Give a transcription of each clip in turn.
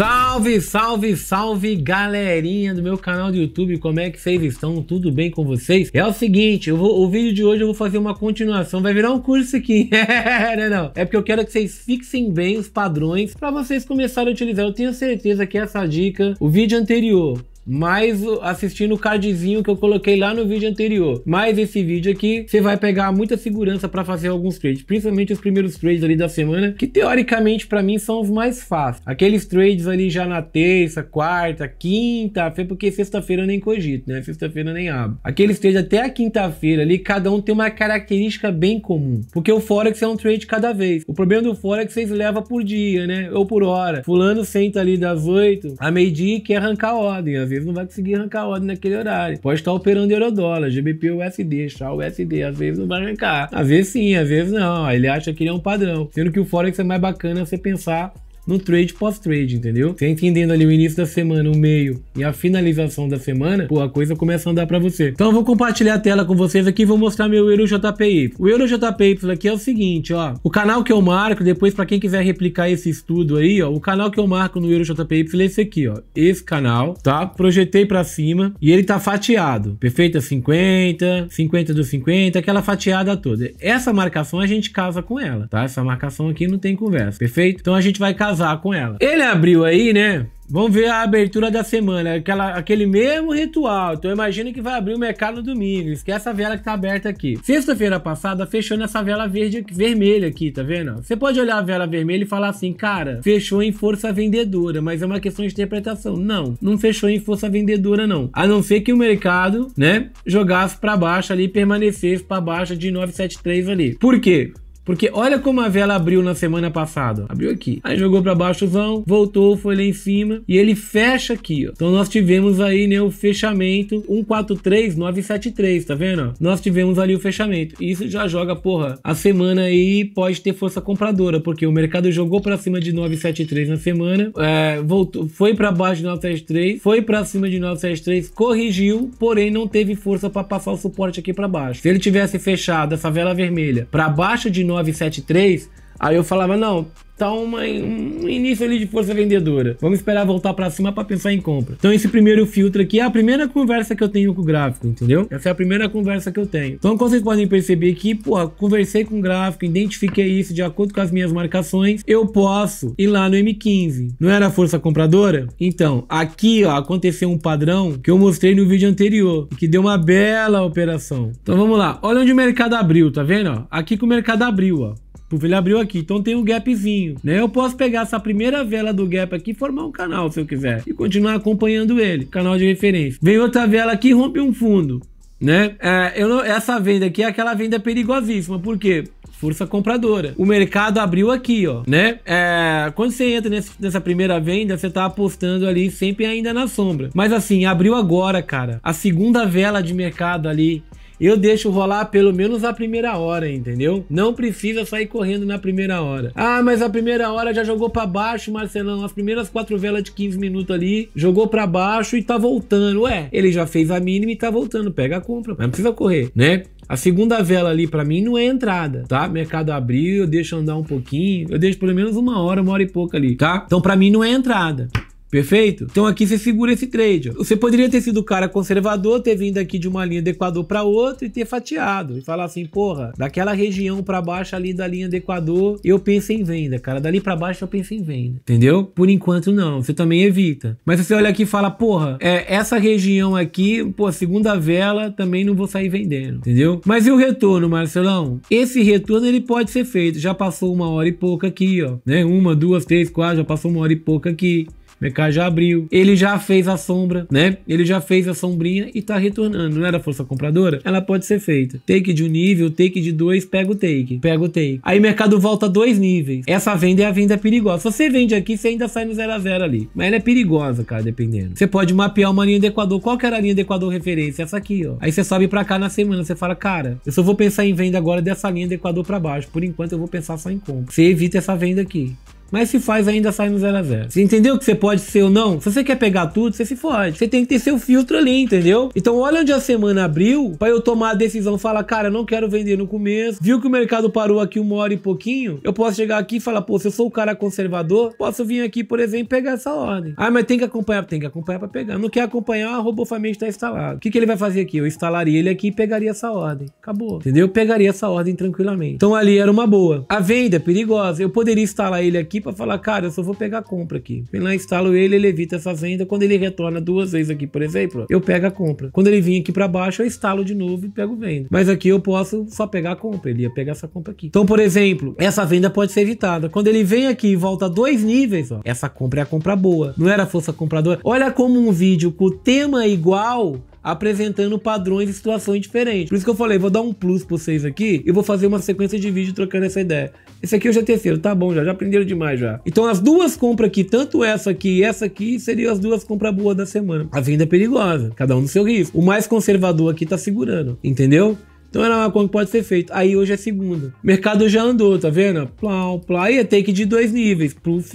Salve, salve, salve galerinha do meu canal do YouTube, como é que vocês estão? Tudo bem com vocês? É o seguinte, vou, o vídeo de hoje eu vou fazer uma continuação, vai virar um curso aqui, é, não, não, é porque eu quero que vocês fixem bem os padrões para vocês começarem a utilizar, eu tenho certeza que essa dica, o vídeo anterior mais assistindo o cardzinho que eu coloquei lá no vídeo anterior. Mais esse vídeo aqui, você vai pegar muita segurança para fazer alguns trades, principalmente os primeiros trades ali da semana, que teoricamente para mim são os mais fáceis. Aqueles trades ali já na terça, quarta, quinta, porque sexta-feira eu nem cogito, né? Sexta-feira eu nem abro. Aqueles trades até a quinta-feira ali, cada um tem uma característica bem comum, porque o Forex é um trade cada vez. O problema do Forex é vocês levam por dia, né? Ou por hora. Fulano senta ali das 8 a meio-dia e quer arrancar ordem, às vezes não vai conseguir arrancar ordem naquele horário. Pode estar operando eurodólar, GBP USD, chá USD. Às vezes não vai arrancar. Às vezes sim, às vezes não. Ele acha que ele é um padrão. Sendo que o Forex é mais bacana você pensar no trade pós-trade, entendeu? Você entendendo ali o início da semana, o meio e a finalização da semana, pô, a coisa começa a andar para você. Então eu vou compartilhar a tela com vocês aqui e vou mostrar meu Euro JPY. O Euro JPY aqui é o seguinte, ó. O canal que eu marco, depois para quem quiser replicar esse estudo aí, ó, o canal que eu marco no Euro JPY é esse aqui, ó. Esse canal, tá? Projetei para cima e ele tá fatiado. Perfeito? 50, é 50 do 50, aquela fatiada toda. Essa marcação a gente casa com ela, tá? Essa marcação aqui não tem conversa, perfeito? Então a gente vai casar casar com ela. Ele abriu aí, né? Vamos ver a abertura da semana, né? aquela, aquele mesmo ritual. Então imagina que vai abrir o mercado no domingo. Esquece a vela que tá aberta aqui. Sexta-feira passada fechou nessa vela verde vermelha aqui, tá vendo? Você pode olhar a vela vermelha e falar assim, cara, fechou em força vendedora, mas é uma questão de interpretação. Não, não fechou em força vendedora não. A não ser que o mercado, né, jogasse para baixo ali, permanecesse para baixo de 973 ali. Por quê? Porque olha como a vela abriu na semana passada. Abriu aqui. Aí jogou para baixo, voltou, foi lá em cima e ele fecha aqui, ó. Então nós tivemos aí, né, o fechamento 143973, tá vendo? Nós tivemos ali o fechamento. E isso já joga, porra, a semana aí pode ter força compradora, porque o mercado jogou para cima de 973 na semana, é, voltou, foi para baixo de 973, foi para cima de 973, corrigiu, porém não teve força para passar o suporte aqui para baixo. Se ele tivesse fechado essa vela vermelha para baixo de 9973 Aí eu falava, não, tá uma, um início ali de força vendedora. Vamos esperar voltar para cima para pensar em compra. Então esse primeiro filtro aqui é a primeira conversa que eu tenho com o gráfico, entendeu? Essa é a primeira conversa que eu tenho. Então como vocês podem perceber aqui, porra, conversei com o gráfico, identifiquei isso de acordo com as minhas marcações, eu posso ir lá no M15. Não era força compradora? Então, aqui ó, aconteceu um padrão que eu mostrei no vídeo anterior, que deu uma bela operação. Então vamos lá, olha onde o mercado abriu, tá vendo? Aqui que o mercado abriu, ó. Porque ele abriu aqui, então tem um gapzinho, né? Eu posso pegar essa primeira vela do gap aqui e formar um canal, se eu quiser. E continuar acompanhando ele, canal de referência. Vem outra vela aqui rompe um fundo, né? É, não, essa venda aqui é aquela venda perigosíssima, por quê? força compradora. O mercado abriu aqui, ó, né? É, quando você entra nesse, nessa primeira venda, você tá apostando ali sempre ainda na sombra. Mas assim, abriu agora, cara. A segunda vela de mercado ali eu deixo rolar pelo menos a primeira hora, entendeu? Não precisa sair correndo na primeira hora. Ah, mas a primeira hora já jogou para baixo, Marcelão. As primeiras quatro velas de 15 minutos ali, jogou para baixo e tá voltando. Ué, ele já fez a mínima e tá voltando. Pega a compra, mas não precisa correr, né? A segunda vela ali para mim não é entrada, tá? Mercado abriu, eu deixo andar um pouquinho, eu deixo pelo menos uma hora, uma hora e pouco ali, tá? Então para mim não é entrada. Perfeito? Então aqui você segura esse trade. Ó. Você poderia ter sido o cara conservador, ter vindo aqui de uma linha do Equador para outra e ter fatiado. E falar assim, porra, daquela região para baixo ali da linha do Equador, eu penso em venda, cara. Dali para baixo eu penso em venda. Entendeu? Por enquanto não. Você também evita. Mas se você olha aqui e fala, porra, é, essa região aqui, pô, segunda vela, também não vou sair vendendo. Entendeu? Mas e o retorno, Marcelão? Esse retorno ele pode ser feito. Já passou uma hora e pouca aqui, ó. Né? Uma, duas, três, quatro, já passou uma hora e pouca aqui. Mercado já abriu. Ele já fez a sombra, né? Ele já fez a sombrinha e tá retornando. Não era é força compradora? Ela pode ser feita. Take de um nível, take de dois, pega o take. Pega o take. Aí o mercado volta dois níveis. Essa venda é a venda perigosa. Se você vende aqui, você ainda sai no 0 a 0 ali. Mas ela é perigosa, cara, dependendo. Você pode mapear uma linha do Equador. Qual que era a linha do Equador referência? Essa aqui, ó. Aí você sobe pra cá na semana. Você fala, cara, eu só vou pensar em venda agora dessa linha do Equador pra baixo. Por enquanto, eu vou pensar só em compra. Você evita essa venda aqui. Mas se faz, ainda sai no 0 a 0 Você entendeu que você pode ser ou não? Se você quer pegar tudo, você se fode. Você tem que ter seu filtro ali, entendeu? Então olha onde a semana abriu para eu tomar a decisão. Fala, cara, não quero vender no começo. Viu que o mercado parou aqui uma hora e pouquinho? Eu posso chegar aqui e falar, pô, se eu sou o cara conservador, posso vir aqui, por exemplo, pegar essa ordem. Ah, mas tem que acompanhar. Tem que acompanhar para pegar. Não quer acompanhar, a família tá instalado. O que, que ele vai fazer aqui? Eu instalaria ele aqui e pegaria essa ordem. Acabou. Entendeu? Eu pegaria essa ordem tranquilamente. Então ali era uma boa. A venda é perigosa. Eu poderia instalar ele aqui para falar, cara, eu só vou pegar a compra aqui. Eu lá instalo ele, ele evita essa venda. Quando ele retorna duas vezes aqui, por exemplo, eu pego a compra. Quando ele vir aqui para baixo, eu instalo de novo e pego venda. Mas aqui eu posso só pegar a compra. Ele ia pegar essa compra aqui. Então, por exemplo, essa venda pode ser evitada. Quando ele vem aqui e volta dois níveis, ó, essa compra é a compra boa. Não era força compradora. Olha como um vídeo com o tema igual apresentando padrões e situações diferentes. Por isso que eu falei, vou dar um plus pra vocês aqui e vou fazer uma sequência de vídeo trocando essa ideia. Esse aqui eu já terceiro, tá bom já, já aprenderam demais já. Então as duas compras aqui, tanto essa aqui e essa aqui, seriam as duas compras boas da semana. A venda é perigosa, cada um no seu risco. O mais conservador aqui tá segurando, entendeu? Então era uma coisa que pode ser feita. Aí hoje é segunda. O mercado já andou, tá vendo? Plau, plau. E é take de dois níveis. plus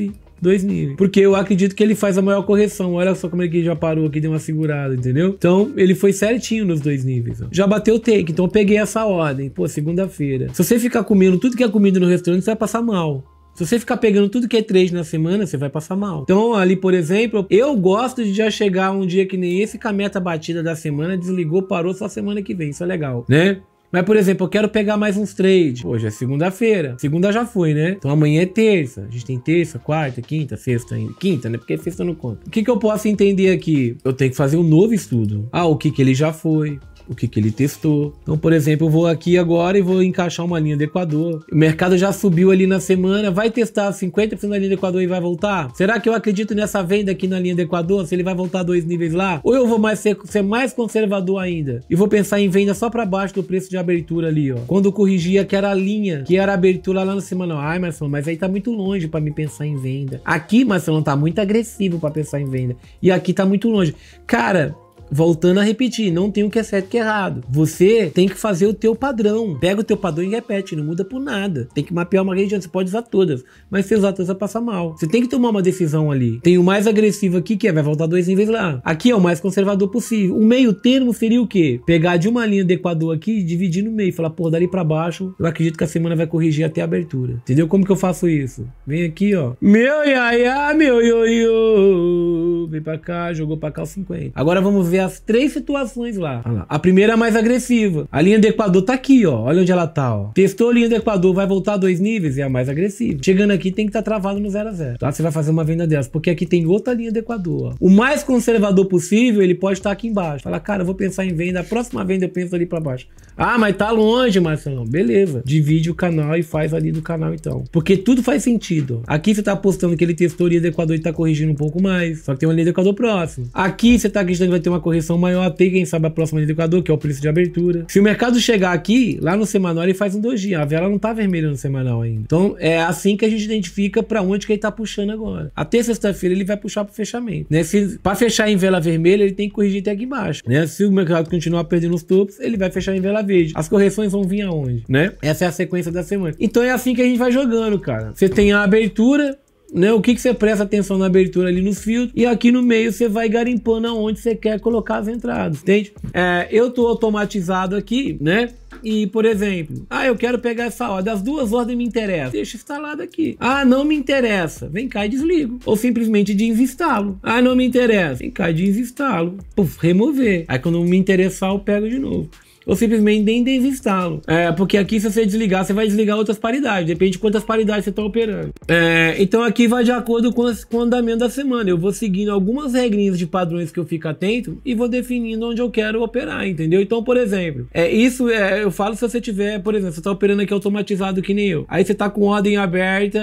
níveis. Porque eu acredito que ele faz a maior correção. Olha só como ele já parou aqui, deu uma segurada, entendeu? Então, ele foi certinho nos dois níveis. Ó. Já bateu o take, então eu peguei essa ordem. Pô, segunda-feira. Se você ficar comendo tudo que é comida no restaurante, você vai passar mal. Se você ficar pegando tudo que é três na semana, você vai passar mal. Então, ali, por exemplo, eu gosto de já chegar um dia que nem esse com a meta batida da semana, desligou, parou só semana que vem. Isso é legal, né? Mas, por exemplo, eu quero pegar mais uns trades. Hoje é segunda-feira. Segunda já foi, né? Então amanhã é terça. A gente tem terça, quarta, quinta, sexta ainda. Quinta, né? Porque sexta não conta. O que, que eu posso entender aqui? Eu tenho que fazer um novo estudo. Ah, o que, que ele já foi? o que, que ele testou. Então, por exemplo, eu vou aqui agora e vou encaixar uma linha do Equador. O mercado já subiu ali na semana, vai testar 50% da linha do Equador e vai voltar? Será que eu acredito nessa venda aqui na linha do Equador, se ele vai voltar dois níveis lá? Ou eu vou mais ser, ser mais conservador ainda e vou pensar em venda só para baixo do preço de abertura ali, ó. Quando eu corrigia que era a linha, que era a abertura lá na semana, ai, Marcelo, mas aí tá muito longe para me pensar em venda. Aqui, Marcelo, tá muito agressivo para pensar em venda. E aqui tá muito longe. Cara, voltando a repetir, não tem o que é certo e o que é errado. Você tem que fazer o teu padrão. Pega o teu padrão e repete, não muda por nada. Tem que mapear uma região, você pode usar todas, mas se usar todas, você passa mal. Você tem que tomar uma decisão ali. Tem o mais agressivo aqui, que é vai voltar dois níveis lá. Aqui é o mais conservador possível. O meio termo seria o quê? Pegar de uma linha do Equador aqui e dividir no meio. Falar, pô, dali para baixo, eu acredito que a semana vai corrigir até a abertura. Entendeu? Como que eu faço isso? Vem aqui, ó. Meu iaia, meu ioiô. Vem pra cá, jogou pra cá o 50. Agora vamos ver ver as três situações lá. lá. A primeira é mais agressiva. A linha do Equador tá aqui, ó. Olha onde ela tá, ó. Testou a linha do Equador, vai voltar dois níveis, é a mais agressiva. Chegando aqui, tem que estar tá travado no 0 a 0 tá? Você vai fazer uma venda dessa, porque aqui tem outra linha do Equador, ó. O mais conservador possível, ele pode estar tá aqui embaixo. Fala, cara, eu vou pensar em venda, a próxima venda eu penso ali para baixo. Ah, mas tá longe, Marcelão. Beleza. Divide o canal e faz ali do canal, então. Porque tudo faz sentido. Aqui você tá apostando que ele testou a linha do Equador e tá corrigindo um pouco mais. Só que tem uma linha do Equador próximo. Aqui você tá acreditando que vai ter uma correção maior até, quem sabe, a próxima de que é o preço de abertura. Se o mercado chegar aqui, lá no semanal ele faz um dias. A vela não tá vermelha no semanal ainda. Então é assim que a gente identifica para onde que ele tá puxando agora. Até sexta-feira ele vai puxar pro fechamento. Né? pra fechar em vela vermelha, ele tem que corrigir até aqui embaixo. Né? Se o mercado continuar perdendo os topos, ele vai fechar em vela verde. As correções vão vir aonde? Né? Essa é a sequência da semana. Então é assim que a gente vai jogando, cara. Você tem a abertura, né? O que, que você presta atenção na abertura ali nos filtros e aqui no meio você vai garimpando aonde você quer colocar as entradas, entende? É, eu tô automatizado aqui, né? E, por exemplo, ah, eu quero pegar essa ordem. As duas ordens me interessam. Deixa instalado aqui. Ah, não me interessa. Vem cá e desligo. Ou simplesmente desinstalo. Ah, não me interessa. Vem cá e desinstalo. Puf, remover. Aí quando me interessar, eu pego de novo ou simplesmente nem desinstalo. É, porque aqui se você desligar, você vai desligar outras paridades, depende de quantas paridades você está operando. É, então aqui vai de acordo com, as, com o andamento da semana. Eu vou seguindo algumas regrinhas de padrões que eu fico atento e vou definindo onde eu quero operar, entendeu? Então, por exemplo, é isso é, eu falo se você tiver, por exemplo, você está operando aqui automatizado que nem eu. Aí você está com ordem aberta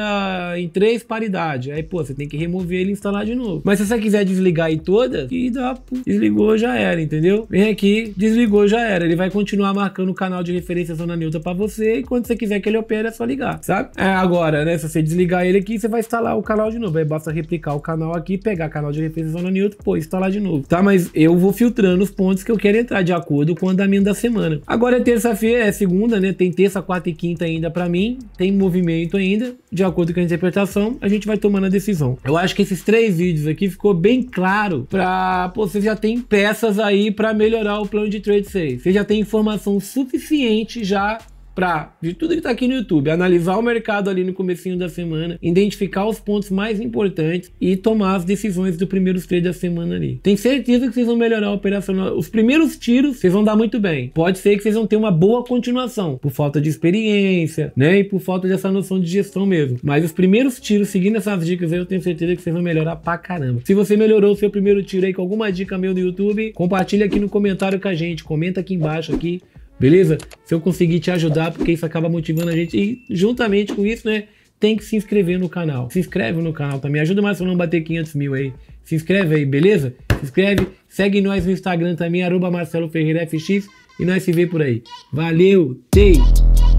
em três paridades. Aí, pô, você tem que remover ele e instalar de novo. Mas se você quiser desligar aí todas, e dá, pô, desligou, já era, entendeu? Vem aqui, desligou, já era. Ele vai continuar marcando o canal de referência Zona Neutra para você e quando você quiser que ele opere é só ligar, sabe? É, agora, né, se você desligar ele aqui, você vai instalar o canal de novo. Aí basta replicar o canal aqui, pegar canal de referência Zona Neutra, pô, instalar de novo, tá? Mas eu vou filtrando os pontos que eu quero entrar de acordo com o andamento da semana. Agora é terça-feira, é segunda, né? Tem terça, quarta e quinta ainda para mim, tem movimento ainda, de acordo com a interpretação, a gente vai tomando a decisão. Eu acho que esses três vídeos aqui ficou bem claro para, pô, você já tem peças aí para melhorar o plano de trade 6. Você já tem informação suficiente já para, de tudo que está aqui no YouTube, analisar o mercado ali no comecinho da semana, identificar os pontos mais importantes e tomar as decisões do primeiro trade da semana ali. Tenho certeza que vocês vão melhorar a operacional. Os primeiros tiros vocês vão dar muito bem. Pode ser que vocês vão ter uma boa continuação, por falta de experiência, né? E por falta dessa noção de gestão mesmo. Mas os primeiros tiros, seguindo essas dicas aí, eu tenho certeza que vocês vão melhorar pra caramba. Se você melhorou o seu primeiro tiro aí com alguma dica meu do YouTube, compartilha aqui no comentário com a gente, comenta aqui embaixo aqui Beleza? Se eu conseguir te ajudar, porque isso acaba motivando a gente. E juntamente com isso, né? Tem que se inscrever no canal. Se inscreve no canal também. Ajuda mais eu não bater 500 mil aí. Se inscreve aí, beleza? Se inscreve. Segue nós no Instagram também, arroba Marcelo Ferreira FX. E nós se vê por aí. Valeu! tchau.